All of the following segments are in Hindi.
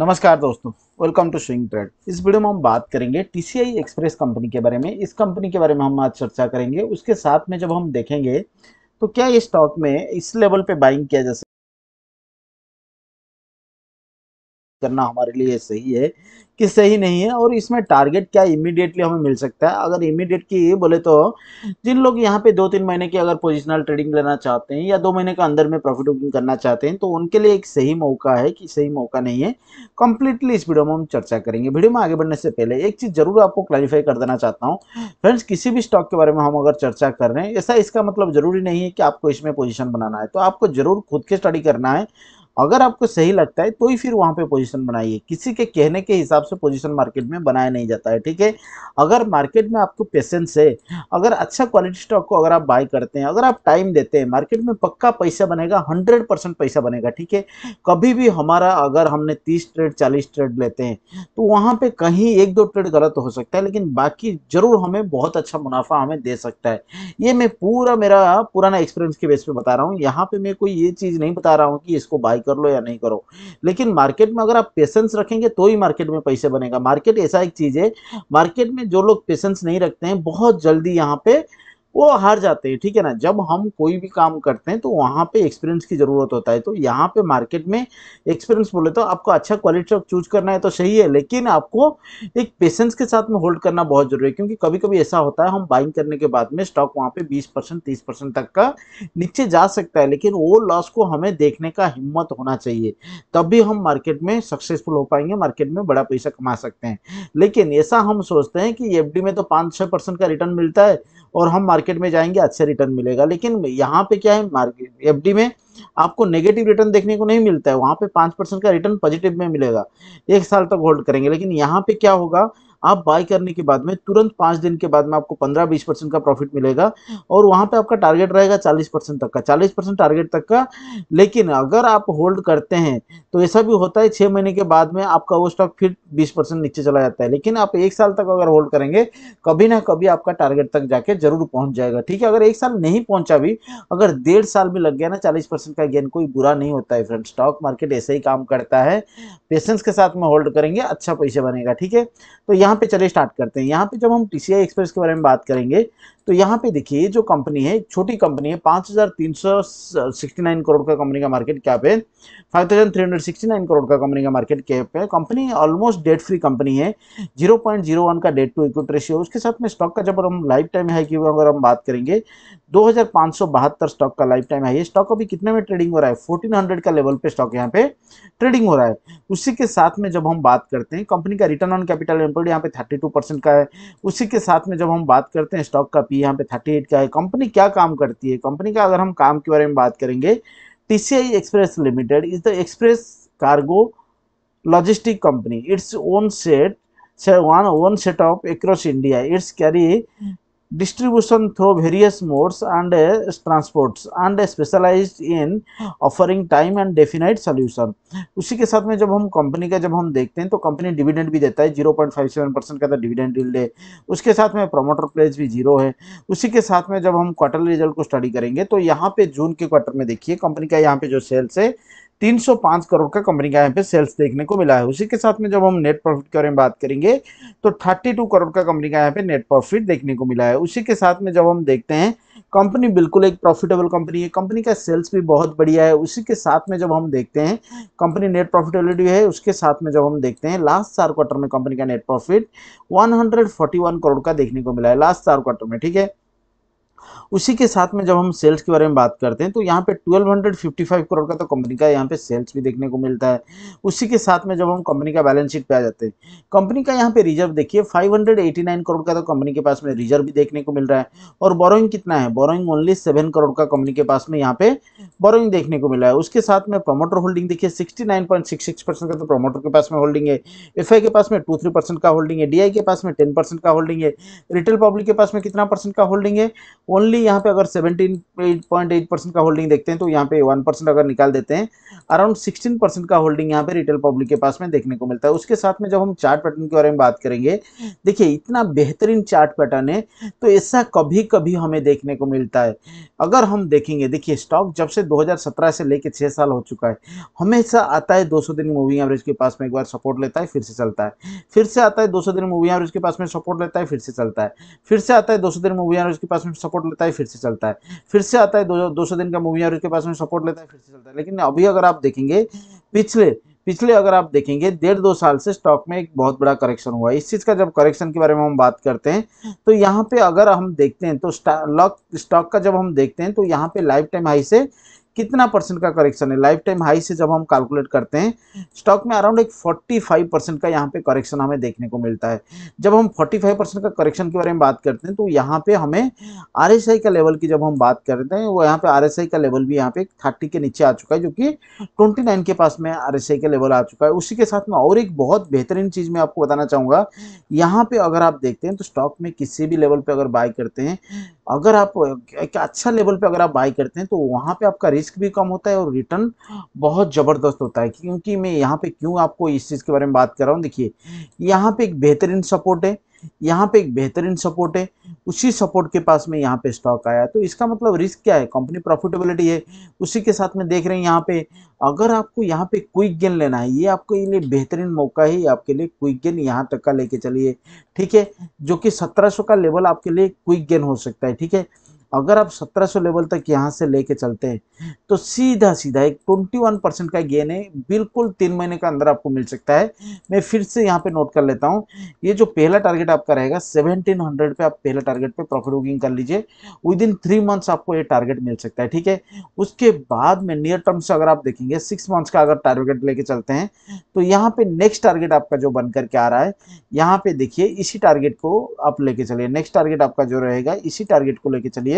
नमस्कार दोस्तों वेलकम टू स्विंग ट्रेड इस वीडियो में हम बात करेंगे टीसीआई एक्सप्रेस कंपनी के बारे में इस कंपनी के बारे में हम आज चर्चा करेंगे उसके साथ में जब हम देखेंगे तो क्या ये स्टॉक में इस लेवल पे बाइंग किया जा करना हमारे लिए सही है कि सही नहीं है और इसमें टारगेट क्या इमीडिएटली हमें मिल सकता है अगर इमीडिएट की बोले तो जिन लोग यहाँ पे दो तीन महीने की अगर पोजिशनल ट्रेडिंग लेना चाहते हैं या दो महीने के अंदर में प्रॉफिट बुकिंग करना चाहते हैं तो उनके लिए एक सही मौका है कि सही मौका नहीं है कंप्लीटली इस वीडियो में हम चर्चा करेंगे वीडियो में आगे बढ़ने से पहले एक चीज़ जरूर आपको क्लैरिफाई कर देना चाहता हूँ फ्रेंड्स किसी भी स्टॉक के बारे में हम अगर चर्चा कर रहे हैं ऐसा इसका मतलब जरूरी नहीं है कि आपको इसमें पोजिशन बनाना है तो आपको जरूर खुद के स्टडी करना है अगर आपको सही लगता है तो ही फिर वहाँ पे पोजीशन बनाइए किसी के कहने के हिसाब से पोजीशन मार्केट में बनाया नहीं जाता है ठीक है अगर मार्केट में आपको पेशेंस है अगर अच्छा क्वालिटी स्टॉक को अगर आप बाय करते हैं अगर आप टाइम देते हैं मार्केट में पक्का पैसा बनेगा हंड्रेड परसेंट पैसा बनेगा ठीक है कभी भी हमारा अगर हमने तीस ट्रेड चालीस ट्रेड लेते हैं तो वहाँ पर कहीं एक दो ट्रेड गलत हो सकता है लेकिन बाकी ज़रूर हमें बहुत अच्छा मुनाफा हमें दे सकता है ये मैं पूरा मेरा पुराना एक्सपीरियंस के बेस पर बता रहा हूँ यहाँ पर मैं कोई ये चीज़ नहीं बता रहा हूँ कि इसको बाय कर लो या नहीं करो लेकिन मार्केट में अगर आप पेशेंस रखेंगे तो ही मार्केट में पैसे बनेगा मार्केट ऐसा एक चीज़ है मार्केट में जो लोग पेशेंस नहीं रखते हैं बहुत जल्दी यहाँ पर वो हार जाते हैं ठीक है ना जब हम कोई भी काम करते हैं तो वहाँ पे एक्सपीरियंस की ज़रूरत होता है तो यहाँ पे मार्केट में एक्सपीरियंस बोले तो आपको अच्छा क्वालिटी ऑफ चूज करना है तो सही है लेकिन आपको एक पेशेंस के साथ में होल्ड करना बहुत ज़रूरी है क्योंकि कभी कभी ऐसा होता है हम बाइंग करने के बाद में स्टॉक वहाँ पर बीस परसेंट तीस परसेंट तक का नीचे जा सकता है लेकिन वो लॉस को हमें देखने का हिम्मत होना चाहिए तब भी हम मार्केट में सक्सेसफुल हो पाएंगे मार्केट में बड़ा पैसा कमा सकते हैं लेकिन ऐसा हम सोचते हैं कि एफ में तो पाँच छः का रिटर्न मिलता है और हम मार्केट में जाएंगे अच्छा रिटर्न मिलेगा लेकिन यहाँ पे क्या है मार्केट एफ में आपको नेगेटिव रिटर्न देखने को नहीं मिलता है वहाँ पे पाँच परसेंट का रिटर्न पॉजिटिव में मिलेगा एक साल तक होल्ड करेंगे लेकिन यहाँ पे क्या होगा आप बाय करने के बाद में तुरंत पांच दिन के बाद में आपको पंद्रह बीस परसेंट का प्रॉफिट मिलेगा और वहां पे आपका टारगेट रहेगा चालीस परसेंट तक का चालीस परसेंट टारगेट तक का लेकिन अगर आप होल्ड करते हैं तो ऐसा भी होता है छह महीने के बाद में आपका वो स्टॉक फिर बीस परसेंट नीचे चला जाता है लेकिन आप एक साल तक अगर होल्ड करेंगे कभी ना कभी आपका टारगेट तक जाके जरूर पहुंच जाएगा ठीक है अगर एक साल नहीं पहुंचा भी अगर डेढ़ साल भी लग गया ना चालीस का गेन कोई बुरा नहीं होता है फ्रेंड स्टॉक मार्केट ऐसे ही काम करता है पेशेंस के साथ में होल्ड करेंगे अच्छा पैसे बनेगा ठीक है तो यहाँ यहाँ पे चले स्टार्ट करते हैं यहाँ पे जब हम टी सी एक्सप्रेस के बारे में बात करेंगे तो यहाँ पे देखिए जो कंपनी है छोटी कंपनी है पाँच हज़ार तीन सौ सिक्सटी नाइन करोड़ का कंपनी का मार्केट कैप है five thousand three hundred sixty nine crore का कंपनी का मार्केट कैप है company almost debt free company है जीरो पॉइंट जीरो वन का डेट टू इक्विट रेशियो उसके साथ में स्टॉक का जब हम लाइफ टाइम हाई की अगर हम बात करेंगे दो स्टॉक का लाइफ टाइम हाई है स्टॉक अभी कितने में ट्रेडिंग हो रहा है फोर्टीन का लेवल पे स्टॉक यहाँ पे ट्रेडिंग हो रहा है उसी के साथ में जब हम बात करते हैं कंपनी का रिटर्न ऑन कैपिटल एम्प्लॉयड यहाँ पे थर्टी का है उसी के साथ में जब हम बात करते हैं स्टॉक का पी बी यहाँ पे थर्टी एट का है कंपनी क्या काम करती है कंपनी का अगर हम काम के बारे में बात करेंगे T C I express limited is the express cargo logistic company its own set one own set of across India its carry distribution through various modes and uh, transports and uh, specialized in offering time and definite solution उसी के साथ में जब हम कंपनी का जब हम देखते हैं तो कंपनी डिविडेंड भी देता है 0.57 परसेंट का तो डिविडेंड डील्ड है उसके साथ में प्रमोटर प्लेज भी जीरो है उसी के साथ में जब हम क्वार्टरली रिजल्ट को स्टडी करेंगे तो यहाँ पे जून के क्वार्टर में देखिए कंपनी का यहाँ पे जो सेल्स है 305 करोड़ का कंपनी का यहाँ पे सेल्स देखने को मिला है उसी के साथ में जब हम नेट प्रॉफिट के बारे में बात करेंगे तो 32 करोड़ का कंपनी का यहाँ पे नेट प्रॉफिट देखने को मिला है उसी के साथ में जब हम देखते हैं कंपनी बिल्कुल एक प्रॉफिटेबल कंपनी है कंपनी का सेल्स भी बहुत बढ़िया है उसी के साथ में जब हम देखते हैं कंपनी नेट प्रॉफिटेबिलिटी है उसके साथ में जब हम देखते हैं लास्ट चार क्वार्टर में कंपनी का नेट प्रॉफिट वन करोड़ का देखने को मिला है लास्ट चार क्वार्टर में ठीक है उसी के साथ में जब हम सेल्स के बारे में बात करते हैं तो यहाँ पे 1255 करोड़ का तो कंपनी का यहाँ पे सेल्स भी देखने को मिलता है उसी के साथ में जब हम कंपनी का बैलेंस शीट पे आ जाते हैं कंपनी का यहाँ पे रिजर्व देखिए 589 करोड़ का तो कंपनी के पास में रिजर्व भी देखने को मिल रहा है और बोरोइंग कितना है बोरोइंग ओनली सेवन करोड़ का कंपनी के पास में यहाँ पे बोरोइंग देखने को मिला है उसके साथ में प्रोमोटर होल्डिंग देखिए सिक्सटी का तो प्रोमोटर के पास में होल्डिंग है एफ के पास में टू का होल्डिंग है डी के पास में टेन का होल्डिंग है रिटेल पब्लिक के पास में कितना परसेंट का होल्डिंग है ओनली यहाँ पे अगर 17.8 परसेंट का होल्डिंग देखते हैं तो यहाँ पे 1 परसेंट अगर निकाल देते हैं अराउंड 16 परसेंट का होल्डिंग यहाँ पे रिटेल पब्लिक के पास में देखने को मिलता है उसके साथ में जब हम चार्ट पैटर्न के बारे में बात करेंगे देखिए इतना बेहतरीन चार्ट पैटर्न है तो ऐसा कभी कभी हमें देखने को मिलता है अगर हम देखेंगे देखिए स्टॉक जब से दो से लेकर छः साल हो चुका है हमेशा आता है दो दिन मूविंग एवरेज के पास में एक बार सपोर्ट लेता है फिर से चलता है फिर से आता है दो दिन मूविंग एवरेज के पास में सपोर्ट लेता है फिर से चलता है फिर से आता है दो दिन मूविंग एवरेज के पास में सपोर्ट सपोर्ट लेता है फिर से चलता है फिर से आता है दो, सौ दिन का मूवी एवरेज के पास में सपोर्ट लेता है फिर से चलता है लेकिन अभी अगर आप देखेंगे पिछले पिछले अगर आप देखेंगे डेढ़ दो साल से स्टॉक में एक बहुत बड़ा करेक्शन हुआ है इस चीज़ का जब करेक्शन के बारे में हम बात करते हैं तो यहाँ पे अगर हम देखते हैं तो लॉक स्टॉक का जब हम देखते हैं तो यहाँ पे लाइफ टाइम हाई से कितना परसेंट का करेक्शन है लाइफ टाइम हाई से जब हम कैलकुलेट करते हैं स्टॉक में अराउंड एक 45 परसेंट का यहाँ पे करेक्शन हमें देखने को मिलता है जब हम 45 परसेंट का करेक्शन के बारे में बात करते हैं तो यहाँ पे हमें आर का लेवल की जब हम बात करते हैं वो यहाँ पे आर का लेवल भी यहाँ पे थर्टी के नीचे आ चुका है जो कि ट्वेंटी के पास में आर का लेवल आ चुका है उसी के साथ में और एक बहुत बेहतरीन चीज़ मैं आपको बताना चाहूँगा यहाँ पर अगर आप देखते हैं तो स्टॉक में किसी भी लेवल पर अगर बाय करते हैं अगर आप एक अच्छा लेवल पे अगर आप बाई करते हैं तो वहाँ पे आपका रिस्क भी कम होता है और रिटर्न बहुत ज़बरदस्त होता है क्योंकि मैं यहाँ पे क्यों आपको इस चीज़ के बारे में बात कर रहा हूँ देखिए यहाँ पे एक बेहतरीन सपोर्ट है यहाँ पे एक बेहतरीन सपोर्ट है उसी सपोर्ट के पास में यहाँ पे स्टॉक आया तो इसका मतलब रिस्क क्या है कंपनी प्रॉफिटेबिलिटी है उसी के साथ में देख रहे हैं यहाँ पे अगर आपको यहाँ पे क्विक गेन लेना है ये आपके लिए बेहतरीन मौका है आपके लिए क्विक गेन यहाँ तक का लेके चलिए ठीक है जो कि सत्रह का लेवल आपके लिए क्विक गेन हो सकता है ठीक है अगर आप 1700 लेवल तक यहाँ से लेके चलते हैं तो सीधा सीधा एक 21 परसेंट का गेन है बिल्कुल तीन महीने का अंदर आपको मिल सकता है मैं फिर से यहाँ पे नोट कर लेता हूँ ये जो पहला टारगेट आपका रहेगा 1700 पे आप पहला टारगेट पे प्रॉफिट बुकिंग कर लीजिए विद इन थ्री मंथ्स आपको ये टारगेट मिल सकता है ठीक है उसके बाद में नियर टर्म से अगर आप देखेंगे सिक्स मंथ्स का अगर टारगेट लेके चलते हैं तो यहाँ पे नेक्स्ट टारगेट आपका जो बन करके आ रहा है यहाँ पे देखिए इसी टारगेट को आप लेके चलिए नेक्स्ट टारगेट आपका जो रहेगा इसी टारगेट को लेके चलिए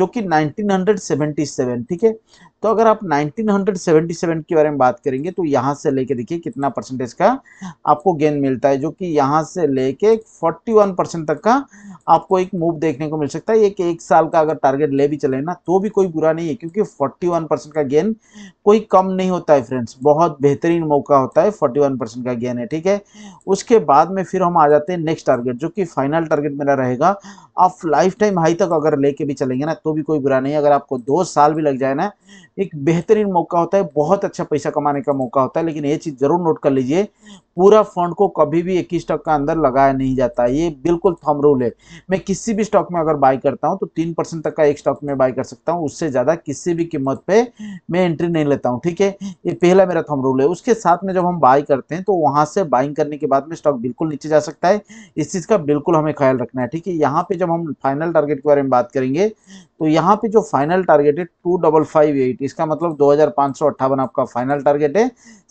जो कि 1977 ठीक है तो अगर आप 1977 के बारे में बात करेंगे तो यहाँ से लेके देखिए कितना परसेंटेज का आपको गेन मिलता है जो कि यहाँ से लेके 41 परसेंट तक का आपको एक मूव देखने को मिल सकता है एक एक साल का अगर टारगेट ले भी चले ना तो भी कोई बुरा नहीं है क्योंकि 41 परसेंट का गेन कोई कम नहीं होता है फ्रेंड्स बहुत बेहतरीन मौका होता है फोर्टी का गेन है ठीक है उसके बाद में फिर हम आ जाते हैं नेक्स्ट टारगेट जो कि फाइनल टारगेट मेरा रहेगा आप लाइफ टाइम हाई तक अगर लेके भी चलेंगे ना तो तो भी कोई बुरा नहीं अगर आपको दो साल भी लग जाए ना एक बेहतरीन मौका होता है बहुत अच्छा पैसा कमाने का मौका होता है लेकिन ये चीज़ ज़रूर नोट कर लीजिए पूरा फंड को कभी भी एक ही स्टॉक का अंदर लगाया नहीं जाता ये बिल्कुल थम रूल है मैं किसी भी स्टॉक में अगर बाई करता हूँ तो तीन तक का एक स्टॉक में बाई कर सकता हूँ उससे ज़्यादा किसी भी कीमत पर मैं एंट्री नहीं लेता हूँ ठीक है ये पहला मेरा थम रूल है उसके साथ में जब हम बाई करते हैं तो वहाँ से बाइंग करने के बाद में स्टॉक बिल्कुल नीचे जा सकता है इस चीज़ का बिल्कुल हमें ख्याल रखना है ठीक है यहाँ पे जब हम फाइनल टारगेट के बारे में बात करेंगे तो यहाँ पे जो फाइनल टारगेट है टू डबल फाइव एट इसका मतलब दो हज़ार पांच सौ अट्ठावन आपका फाइनल टारगेट है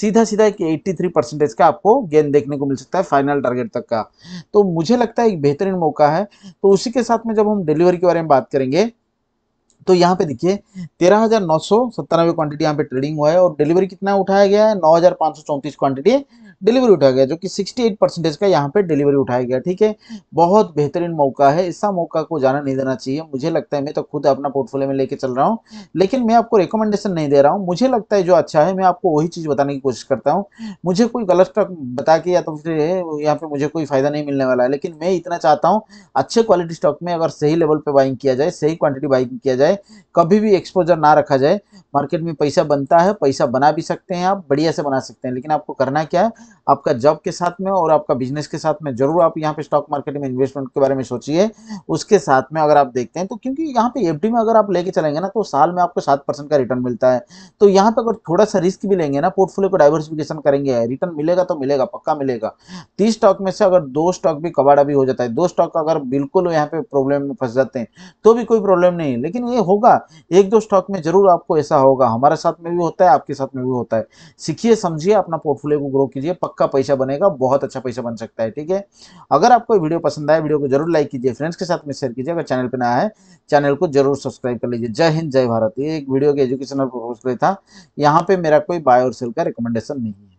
सीधा सीधा एक एट्टी थ्री परसेंटेज का आपको गेंद देखने को मिल सकता है फाइनल टारगेट तक का तो मुझे लगता है एक बेहतरीन मौका है तो उसी के साथ में जब हम डिलीवरी के बारे में बात करेंगे तो यहाँ पे देखिए तेरह हज़ार नौ सौ सत्तानवे क्वांटिटी यहाँ पे ट्रेडिंग हुआ है और डिलीवरी कितना उठाया गया है नौ हज़ार पांच सौ चौंतीस क्वांटिटी डिलीवरी उठाया गया जो कि 68 परसेंटेज का यहाँ पे डिलीवरी उठाया गया ठीक है बहुत बेहतरीन मौका है ऐसा मौका को जाना नहीं देना चाहिए मुझे लगता है मैं तो खुद अपना पोर्टफोलियो में लेके चल रहा हूँ लेकिन मैं आपको रिकमेंडेशन नहीं दे रहा हूँ मुझे लगता है जो अच्छा है मैं आपको वही चीज़ बताने की कोशिश करता हूँ मुझे कोई गलत स्टॉक बता के या तो फिर यहाँ पे मुझे कोई फ़ायदा नहीं मिलने वाला है लेकिन मैं इतना चाहता हूँ अच्छे क्वालिटी स्टॉक में अगर सही लेवल पर बाइंग किया जाए सही क्वान्टिटी बाइंग किया जाए कभी भी एक्सपोजर ना रखा जाए मार्केट में पैसा बनता है पैसा बना भी सकते हैं आप बढ़िया से बना सकते हैं लेकिन आपको करना क्या है आपका जॉब के साथ में और आपका बिजनेस के साथ में जरूर आप यहाँ पे स्टॉक मार्केट में इन्वेस्टमेंट के बारे में सोचिए उसके साथ में अगर आप देखते हैं तो क्योंकि यहाँ पे एफ में अगर आप लेके चलेंगे ना तो साल में आपको सात परसेंट का रिटर्न मिलता है तो यहाँ पे अगर थोड़ा सा रिस्क भी लेंगे ना पोर्टफोलियो को डाइवर्सिफिकेशन करेंगे रिटर्न मिलेगा तो मिलेगा पक्का मिलेगा तीस स्टॉक में से अगर दो स्टॉक भी कबाड़ा भी हो जाता है दो स्टॉक अगर बिल्कुल यहाँ पे प्रॉब्लम में फंस जाते हैं तो भी कोई प्रॉब्लम नहीं है लेकिन ये होगा एक दो स्टॉक में जरूर आपको ऐसा होगा हमारे साथ में भी होता है आपके साथ में भी होता है सीखिए समझिए अपना पोर्टफोलियो को ग्रो कीजिए पक्का पैसा बनेगा बहुत अच्छा पैसा बन सकता है ठीक है अगर आपको वीडियो पसंद आए वीडियो को जरूर लाइक कीजिए फ्रेंड्स के साथ में शेयर कीजिए अगर चैनल पर नया है चैनल को जरूर सब्सक्राइब कर लीजिए जय हिंद जय भारत ये एक वीडियो के एजुकेशनल प्रपोजल था यहाँ पे मेरा कोई बाय और सेल का रिकमेंडेशन नहीं है